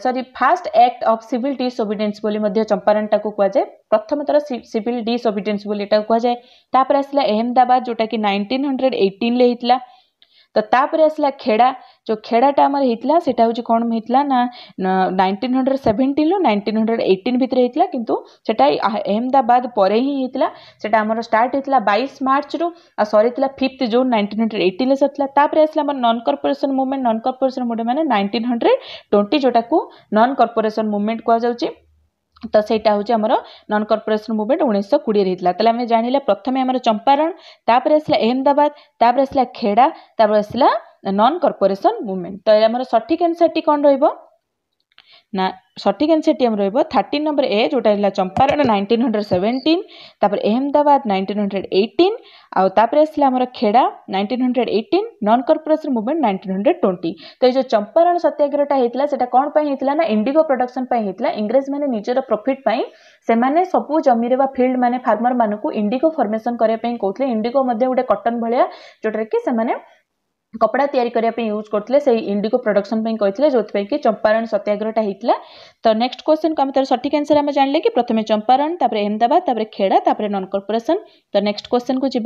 ସରି first act of civil disobedience ବୋଲି ମଧ୍ୟ ଚମ୍ପାରଣଟାକୁ କୁହାଯାଏ ପ୍ରଥମ ଥର ସିଭିଲ୍ ଡିସ୍ଓବିଡିଏନ୍ସ ବୋଲି ଏଟାକୁ କୁହାଯାଏ ତାପରେ ଆସିଲା ଏହମଦାବାଦ ଯେଉଁଟାକି ନାଇନଟିନ୍ ହଣ୍ଡ୍ରେଡ଼ ଏଇଟିନ୍ରେ ହେଇଥିଲା ତ ତା'ପରେ ଆସିଲା ଖେଡ଼ା ଯେଉଁ ଖେଡ଼ାଟା ଆମର ହେଇଥିଲା ସେଇଟା ହେଉଛି କ'ଣ ହେଇଥିଲା ନା ନାଇଣ୍ଟିନ୍ ହଣ୍ଡ୍ରେଡ଼୍ ସେଭେଣ୍ଟିନ୍ରୁ ନାଇଣ୍ଟିନ୍ ହଣ୍ଡ୍ରେଡ଼୍ ଏଇଟିନ୍ ଭିତରେ ହେଇଥିଲା କିନ୍ତୁ ସେଇଟା ଅହମ୍ମଦାବାଦ ପରେ ହିଁ ହେଇଥିଲା ସେଇଟା ଆମର ଷ୍ଟାର୍ଟ ହେଇଥିଲା ବାଇଶ ମାର୍ଚ୍ଚରୁ ଆଉ ସରିଥିଲା ଫିଫ୍ଥ ଜୁନ୍ ନାଇଣ୍ଟିନ୍ ହଣ୍ଡ୍ରେଡ଼୍ ଏଇଟିନ୍ରେ ସରିଥିଲା ତା'ପରେ ଆସିଲା ଆମର non cooperation movement non cooperation movement ମାନେ ନାଇଣ୍ଟିନ୍ ହଣ୍ଡ୍ରେଡ଼୍ ଟ୍ୱେଣ୍ଟି ଯେଉଁଟାକୁ ନନ୍ କର୍ପୋରେସନ୍ ମୁଭମେଣ୍ଟ କୁହାଯାଉଛି ତ ସେଇଟା ହେଉଛି ଆମର ନନ୍ କର୍ପୋରେସନ୍ ମୁଭମେଣ୍ଟ ଉଣେଇଶହ କୋଡ଼ିଏରେ ହେଇଥିଲା ତାହେଲେ ଆମେ ଜାଣିଲେ ପ୍ରଥମେ ଆମର ଚମ୍ପାରଣ ତାପରେ ଆସିଲା ଅହମ୍ମଦାବାଦ ତାପରେ ଆସିଲା ଖେଡ଼ା ତାପରେ ଆସିଲା ନନ୍ କର୍ପୋରେସନ୍ ମୁଭମେଣ୍ଟ ତ ଆମର ସଠିକ୍ ଆନ୍ସର୍ଟି କ'ଣ ରହିବ ନା ସଠିକ୍ ଆନ୍ସର୍ଟି ଆମର ରହିବ ଥାର୍ଟିନ୍ ନମ୍ବର୍ ଏ ଯେଉଁଟା ହେଲା ଚମ୍ପାରଣ ନାଇଣ୍ଟିନ୍ ହଣ୍ଡ୍ରେଡ଼୍ ସେଭେଣ୍ଟିନ୍ ତାପରେ ଏହମଦାବାଦ ନାଇଣ୍ଟିନ୍ ହଣ୍ଡ୍ରେଡ଼୍ ଏଇଟିନ୍ ଆଉ ତାପରେ ଆସିଲା ଆମର Kheda nineteen hundred eighteen non cooperation movement nineteen hundred twenty ତ ଏଇ ଯେଉଁ ଚମ୍ପାରଣ ସତ୍ୟାଗ୍ରହଟା ହେଇଥିଲା ସେଇଟା କ'ଣ ପାଇଁ ହେଇଥିଲା ନା ଇଣ୍ଡିଗୋ ପ୍ରଡକ୍ସନ୍ ପାଇଁ ହେଇଥିଲା ଇଂରେଜମାନେ ନିଜର ପ୍ରଫିଟ୍ ପାଇଁ ସେମାନେ ସବୁ ଜମିରେ ବା ଫିଲ୍ଡ ମାନେ ଫାର୍ମରମାନଙ୍କୁ ଇଣ୍ଡିଗୋ ଫର୍ମେସନ୍ କରିବା ପାଇଁ କହୁଥିଲେ ଇଣ୍ଡିଗୋ ମଧ୍ୟ ଗୋଟେ କଟନ୍ ଭଳିଆ ଯେଉଁଟାରେ କି ସେମାନେ कपड़ा तैयारी करने यूज करते से इंडिगो प्रडक्शन कही जो कि चंपारण सत्याग्रहटा होता तो नेक्स्ट क्वेश्चन को सठिक आंसर आम जानले कि प्रथम चंपारण अहमदाबाद खेड़ा नन कर्पोरेसन तो नेक्स्ट क्वेश्चन को जी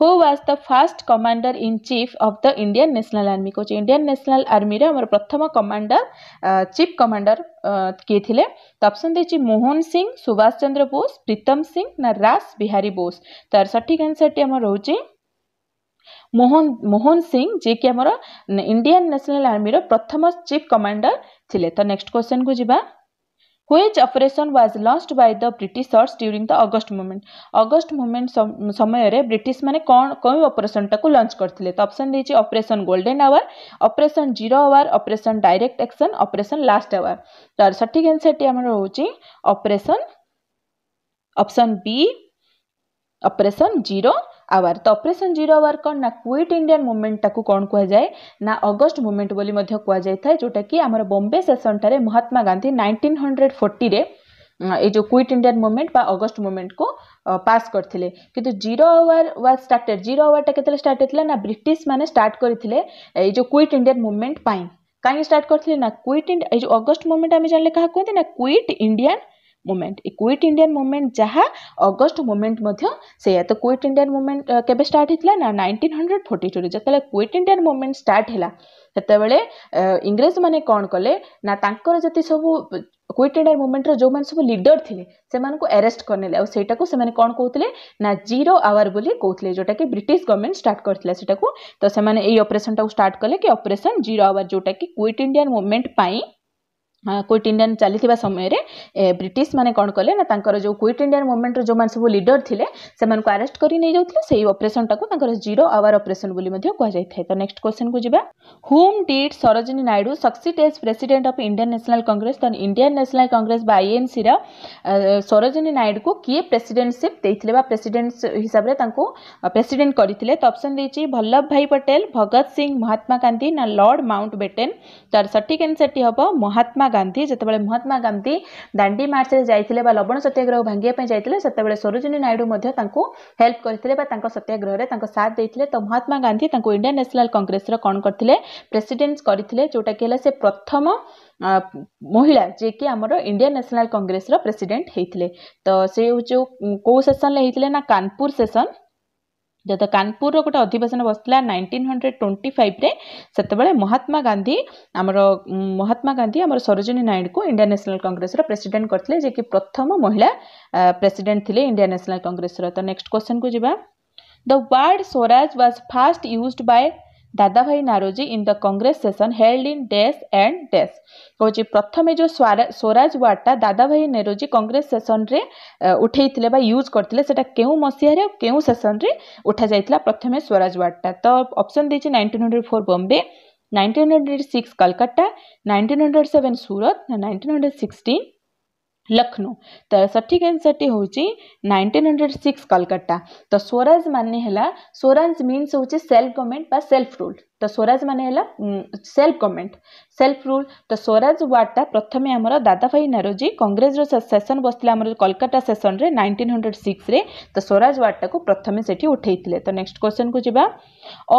who was the first commander in chief of the Indian national army कौन इंडियान नेशनाल आर्मी प्रथम कमांडर चीफ कमांडर किए थे तो अप्सन देखिए मोहन सिंह सुभाष चंद्र बोस प्रीतम सिंह ना रास बिहारी बोस तार सठिक आंसर टी रोचे मोहन मोहन सिंह जी कि इंडियान नेशनल आर्मी प्रथम चीफ कमांडर थे तो नेक्स्ट क्वेश्चन को जी which operation was launched by the Britishers during the August movement August movement समय ब्रिटिश मैंने कौन कौ अपरेसन टाक लंच करते तो अप्सन देखिए operation golden hour operation zero hour operation direct action operation last hour तार सठिक एनसर टी आम रोचे operation option B operation zero hour operation zero hour କ'ଣ ନା କୁଇଟ୍ ଇଣ୍ଡିଆନ୍ ମୁଭମେଣ୍ଟଟାକୁ କ'ଣ କୁହାଯାଏ ନା ଅଗଷ୍ଟ ମୁଭମେଣ୍ଟ ବୋଲି ମଧ୍ୟ କୁହାଯାଇଥାଏ ଯେଉଁଟାକି ଆମର ବମ୍ବେ ସେସନ୍ଠାରେ ମହାତ୍ମା ଗାନ୍ଧୀ ନାଇଣ୍ଟିନ୍ ହଣ୍ଡ୍ରେଡ଼ ଫୋର୍ଟିରେ এই যে কুইট ইন্ডিয়ান মুভমেন্ট বা অগস্ট মুভমেন্টকু পাস করলে কিন্তু zero hour was started zero আওয়ারটা কেতলে স্টার্ট হয়েছিল না ব্রিটিশ মানে স্টার্ট করে এই যে কুইট ইন্ডিয়ান মুভমেন্ট পাই কাইঁ স্টার্ট করলে না কুইট এই যে অগস্ট মুভমেন্ট আমি জানলে কাহা কুহতি না quit Indian movement quit Indian movement जहाँ अगस्ट मुमेंट से तो क्विट इंडियान मुमेंट के स्टार्ट होता ना नाइंटीन हंड्रेड फोर्टी टू जो क्विट इंडियान मुमेंट स्टार्ट से इंग्रेज मैंने कौन कले जी सब क्विट इंडियान मुमेंट रो मैंने सब लिडर थे से एरेस्ट करने से कौन कहते ना जीरो आवर बोली कहते जोटा कि ब्रिट गवर्नमेंट स्टार्ट करते तो से अपरेसन टाक स्टार्ट कले कि अपरेसन जीरो आवर जोटा कि quit Indian movement quit Indian चली समय ब्रिट मैंने कौन कले जो क्विट इंडियान मुवमेंटर जो मैं सब लिडर थे आरेस्ट कर नहीं अपरेसन टाक जीरो आवर अपरेसन कहुई है तो नेक्स्ट क्वेश्चन को जी whom did Sarojini Naidu succeed as president of Indian national Congress दिन Indian national Congress INC Sarojini Naidu को किए प्रेसीडेटसीप देते प्रेसीडेट हिसाब से प्रेसीडेट करते तो अप्सन देती भल्लभ भाई पटेल भगत सिंह महात्मा गांधी ना लर्ड माउंट बेटेन तार सठिक एनसर टी हम महात्मा गांधी जितेबाला महात्मा गांधी दांडी मार्च जाते लवण सत्याग्रह भांगे जाते से सरोजनी नायडू हेल्प करते सत्याग्रह साथ देते तो Mahatma Gandhi Indian national Congress कौन करते प्रेसीडेन्स करते जोटा कि प्रथम महिला जे कि आम इंडियान न्यासनाल कंग्रेस प्रेसीडेट होते तो सी हूँ कौ सेसन ना कानपुर सेसन ଯେହେତୁ କାନପୁରର ଗୋଟେ ଅଧିବେଶନ ବସିଥିଲା ନାଇଣ୍ଟିନ୍ ହଣ୍ଡ୍ରେଡ଼ ଟ୍ୱେଣ୍ଟି ଫାଇଭ୍ରେ ସେତେବେଳେ ମହାତ୍ମା ଗାନ୍ଧୀ ଆମର ମହାତ୍ମା ଗାନ୍ଧୀ ଆମର ସରୋଜିନୀ ନାଇଡ଼ୁଙ୍କୁ ଇଣ୍ଡିଆନ୍ ନ୍ୟାସନାଲ୍ କଂଗ୍ରେସର ପ୍ରେସିଡେଣ୍ଟ କରିଥିଲେ ଯିଏକି ପ୍ରଥମ ମହିଳା ପ୍ରେସିଡେଣ୍ଟ ଥିଲେ ଇଣ୍ଡିଆନ୍ ନ୍ୟାସନାଲ୍ କଂଗ୍ରେସର ତ ନେକ୍ସଟ କ୍ୱେଶ୍ଚନକୁ ଯିବା the word swaraj was first used by Dadabhai Naoroji in the Congress session held in dash and dash कौन प्रथम जो स्वराज वार्डटा दादा भाई नेरोजी कंग्रेस सेसन रे उठे यूज करते के मसीह केसन रे उठा जाता प्रथम स्वराज वार्डटा तो अप्सन देखिए nineteen hundred four Bombay nineteen hundred six Calcutta nineteen hundred seven Surat nineteen hundred sixteen Lucknow तो सठिक आंसर टी हूँ नाइंटीन हंड्रेड सिक्स कलकत्ता तो स्वराज मानला स्वराज मीनस हूँ सेल्फ गवर्नमेंट बा सेल्फ रूल तो स्वराज मान मानला सेल्फ गवर्नमेंट सेल्फ रूल तो स्वराज वार्डटा प्रथम दादा भाई नारोजी कंग्रेस सेसन बसला कलकटा सेसन में नाइंटीन हंड्रेड सिक्स रे तो स्वराज वार्डटा को प्रथम से उठे तो नेक्स्ट क्वेश्चन को जी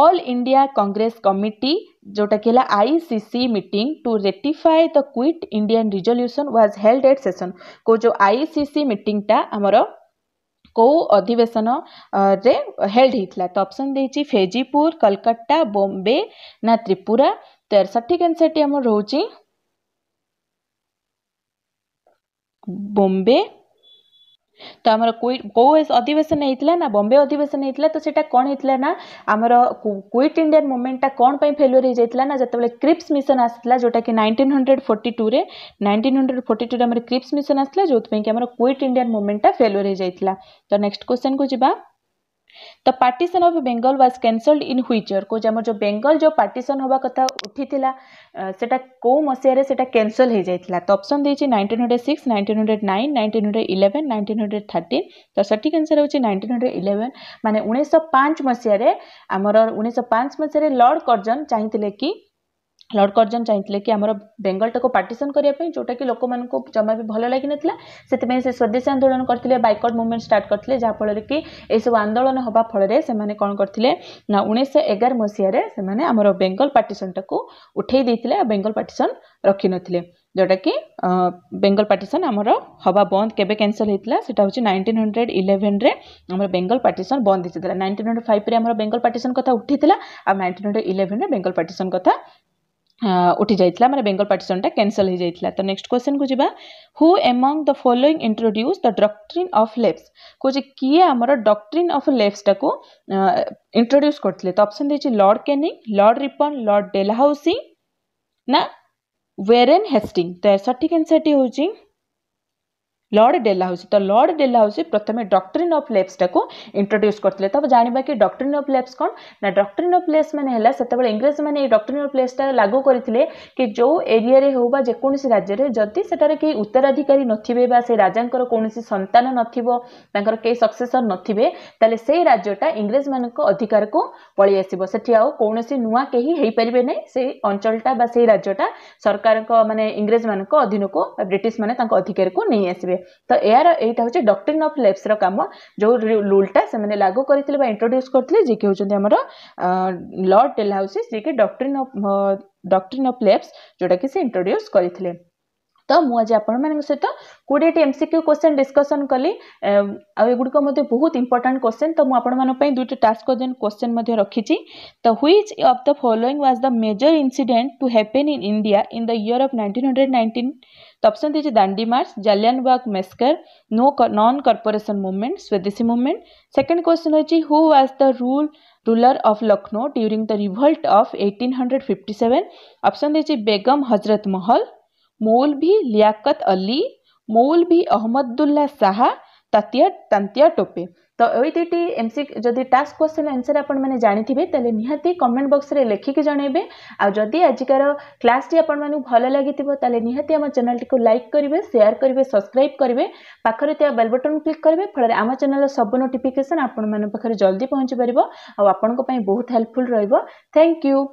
अल इंडिया कंग्रेस कमिटी जोटा कि ICC meeting to ratify the quit Indian resolution was held at session को जो आईसीसी मीटिंगटा आमर कौ अधिवेशन रे हेल्ड होता तो अपसन देती फेजीपुर कलकत्ता बॉम्बे ना त्रिपुरा तो सठिक एनसर टी आम रोच बॉम्बे तो आम कौ अधिवेशन होता ना बम्बे अधिवेशन होता तो सीटा कौन होता ना आमर क्विट इंडियान मुवमेंटा कौन पर फेल्युअर हो जाता ना जितेबाला क्रिप्स मिशन आसाला जोटा कि नाइंटीन हंड्रेड फोर्टी टू में नाइंटीन हंड्रेड फोर्टी टू में क्रिप्स मिशन आसाला जो कि क्विट इंडियान मुवमेंटा फेल्युअर हो जाता तो नेक्स्ट क्वेश्चन को जी ତ partition of Bengal was cancelled in which year ଆମର ଯେଉଁ ବେଙ୍ଗଲ ଯେଉଁ ପାର୍ଟିସନ୍ ହେବା କଥା ଉଠିଥିଲା ସେଇଟା କେଉଁ ମସିହାରେ ସେଇଟା से कैनसल हो जाता तो अप्सन देखिए nineteen hundred six nineteen hundred nine nineteen hundred eleven nineteen hundred thirteen तो सठिक आंसर होଉଛି नाइंटीन हंड्रेड इलेवेन मानने उन्नीस पाँच मसीह आमर उन्नीस पाँच मसीह ଲର୍ଡ଼ କର୍ଜନ୍ ଚାହିଁଥିଲେ କି ଆମର ବେଙ୍ଗଲଟାକୁ ପାର୍ଟିସନ୍ କରିବା ପାଇଁ ଯେଉଁଟାକି ଲୋକମାନଙ୍କୁ ଜମା ବି ଭଲ ଲାଗିନଥିଲା ସେଥିପାଇଁ ସେ ସ୍ୱଦେଶୀ ଆନ୍ଦୋଳନ କରିଥିଲେ ବାଇକଟ୍ ମୁଭମେଣ୍ଟ ଷ୍ଟାର୍ଟ କରିଥିଲେ ଯାହାଫଳରେ କି ଏସବୁ ଆନ୍ଦୋଳନ ହେବା ଫଳରେ ସେମାନେ କ'ଣ କରିଥିଲେ ନା ଉଣେଇଶହ ଏଗାର ମସିହାରେ ସେମାନେ ଆମର ବେଙ୍ଗଲ ପାର୍ଟିସନ୍ଟାକୁ ଉଠାଇ ଦେଇଥିଲେ ଆଉ ବେଙ୍ଗଲ ପାର୍ଟିସନ୍ ରଖିନଥିଲେ ଯେଉଁଟାକି ବେଙ୍ଗଲ ପାର୍ଟିସନ୍ ଆମର ହବା ବନ୍ଦ କେବେ କ୍ୟାନସଲ୍ ହେଇଥିଲା ସେଟା ହେଉଛି ନାଇଣ୍ଟିନ୍ ହଣ୍ଡ୍ରେଡ଼ ଇଲେଭେନ୍ରେ ଆମର ବେଙ୍ଗଲ ପାର୍ଟିସନ୍ ବନ୍ଦ ହେଇଯାଇଥିଲା ନାଇଣ୍ଟିନ୍ ହଣ୍ଡ୍ରେଡ଼ ଫାଇଭ୍ରେ ଆମର ବେଙ୍ଗଲ ପାର୍ଟିସନ୍ କଥା ଉଠିଥିଲା ଆଉ ନାଇଣ୍ଟିନ୍ ହଣ୍ଡ୍ରେଡ଼ ଇଲେଭେନ୍ରେ ବେଙ୍ଗଲ ପାର୍ଟିସନ୍ କଥା ଉଠିଯାଇଥିଲା ମାନେ ବେଙ୍ଗଲ ପାର୍ଟିସନ୍ଟା କ୍ୟାନସଲ୍ ହୋଇଯାଇଥିଲା ତ ନେକ୍ସଟ କ୍ୱେଶ୍ଚନକୁ ଯିବା who among the following introduced the doctrine of lapse କହୁଛି କିଏ ଆମର ଡକ୍ଟ୍ରିନ୍ ଅଫ୍ ଲେପ୍ସଟାକୁ ଇଣ୍ଟ୍ରୋଡ୍ୟୁସ୍ କରିଥିଲେ ତ ଅପସନ୍ ଦେଇଛି Lord Canning Lord Ripon Lord Dalhousie ନା ୱେରେନ୍ ହେଷ୍ଟିଂ ତ ସଠିକ୍ ଆନ୍ସର୍ଟି ହେଉଛି लर्ड डेलाहाउसी तो लर्ड डेला डेलाहाउसी प्रथम डक्ट्रीन अफ लेप्सटा को इंट्रोड्यूस करते तो जानवा कि डक्ट्रीन अफ लेप्स कौन ना डक्ट्रीन अफ लेप्स मैंने से इंग्रेज मैंने डक्ट्रीन अफ लेप्सटा लागू करते कि जो एरिया हो जेको राज्य में जदि से कई उत्तराधिकारी नए से राजा कौन सतान नर कई सक्सेसर नए से राज्यटा इंग्रेज मान अधिकार को पलिश कौन नुआ कहींपरेंगे ना से अंचलटा से राज्यटा सरकार मानने इंग्रेज मान अधीन को ब्रिट मैंने अधिकार को नहीं आसवे କରିଥିଲେ ତ ଏହାର ଏଇଟା ହେଉଛି ଡକ୍ଟ୍ରିନ୍ ଅଫ୍ ଲେପ୍ସର କାମ ଯେଉଁ ରୁଲ୍ଟା ସେମାନେ ଲାଗୁ କରିଥିଲେ ବା ଇଣ୍ଟ୍ରୋଡ୍ୟୁସ୍ କରିଥିଲେ ଯିଏକି ହେଉଛନ୍ତି ଆମର ଲର୍ଡ଼ ଡେଲ୍ହାଉସି ଯିଏକି doctrine of doctrine of lapse ଯେଉଁଟାକି ସେ ଇଣ୍ଟ୍ରୋଡ୍ୟୁସ୍ କରିଥିଲେ ତ ମୁଁ ଆଜି ଆପଣମାନଙ୍କ ସହିତ କୋଡ଼ିଏଟି M C Q question discussion କଲି ଆଉ ଏଗୁଡ଼ିକ ମଧ୍ୟ ବହୁତ ଇମ୍ପୋର୍ଟାଣ୍ଟ କୋଶ୍ଚେନ୍ ତ ମୁଁ ଆପଣମାନଙ୍କ ପାଇଁ ଦୁଇଟି ଟାସ୍କ କୋଶ୍ଚେନ୍ ମଧ୍ୟ ରଖିଛି ତ which of the following was the major incident to happen in India in the year of nineteen hundred nineteen तो ऑप्शन दीजिए दांडी मार्च जालियान Jallianwala Bagh massacre no non cooperation movement swadeshi movement second question रही who was the rule ruler of Lucknow during the revolt of 1857 option दीजिए बेगम हजरत महल भी लियाकत अली भी अहमदुल्ला शाह तांतिया तांतिया टोपे तो यही दुईटी एम सी जब टास्क क्वेश्चन आंसर आपने जानी तेज़े निहती कमेंट बक्स में लिखिक जनइबे आदि आजिकार क्लास टी आप भल लगी निहती आम चेल्ट को लाइक करेंगे सेयार करेंगे सब्सक्राइब करेंगे पाखे बेल बटन क्लिक करेंगे फल आम चेल सब नोटिफिकेसन आपर जल्दी पहुँच पार आपण बहुत हेल्पफुल थैंक यू